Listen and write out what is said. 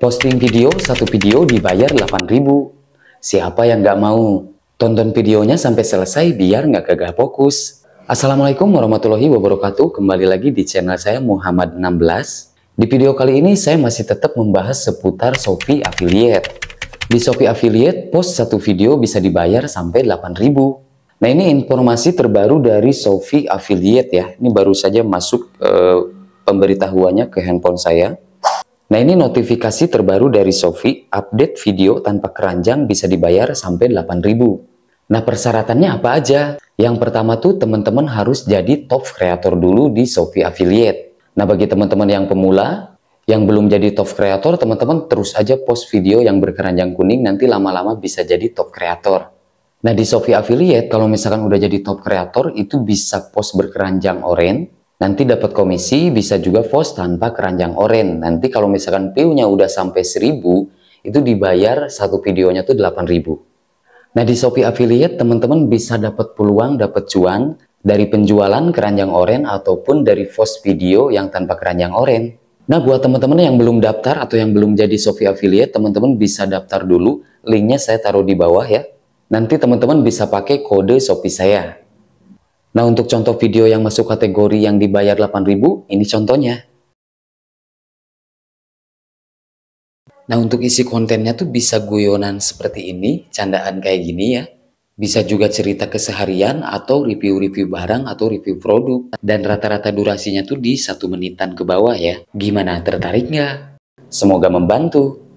Posting video, satu video dibayar 8000 Siapa yang nggak mau? Tonton videonya sampai selesai biar nggak gagah fokus. Assalamualaikum warahmatullahi wabarakatuh. Kembali lagi di channel saya Muhammad 16. Di video kali ini saya masih tetap membahas seputar Shopee Affiliate. Di Shopee Affiliate, post satu video bisa dibayar sampai 8000 Nah ini informasi terbaru dari Shopee Affiliate ya. Ini baru saja masuk eh, pemberitahuannya ke handphone saya. Nah ini notifikasi terbaru dari Sofi, update video tanpa keranjang bisa dibayar sampai 8000 Nah persyaratannya apa aja? Yang pertama tuh teman-teman harus jadi top creator dulu di Sofi Affiliate. Nah bagi teman-teman yang pemula, yang belum jadi top creator, teman-teman terus aja post video yang berkeranjang kuning, nanti lama-lama bisa jadi top creator. Nah di Sofi Affiliate, kalau misalkan udah jadi top creator, itu bisa post berkeranjang orange. Nanti dapat komisi bisa juga VOS tanpa keranjang oren. Nanti kalau misalkan view-nya udah sampai 1000, itu dibayar satu videonya tuh 8000. Nah, di Shopee Affiliate teman-teman bisa dapat peluang, dapat cuan dari penjualan keranjang oren ataupun dari VOS video yang tanpa keranjang oren. Nah, buat teman-teman yang belum daftar atau yang belum jadi Shopee Affiliate, teman-teman bisa daftar dulu. Linknya saya taruh di bawah ya. Nanti teman-teman bisa pakai kode Shopee saya. Nah, untuk contoh video yang masuk kategori yang dibayar 8000, ini contohnya. Nah, untuk isi kontennya tuh bisa guyonan seperti ini, candaan kayak gini ya. Bisa juga cerita keseharian atau review-review barang atau review produk. Dan rata-rata durasinya tuh di satu menitan ke bawah ya. Gimana, tertarik nggak? Semoga membantu.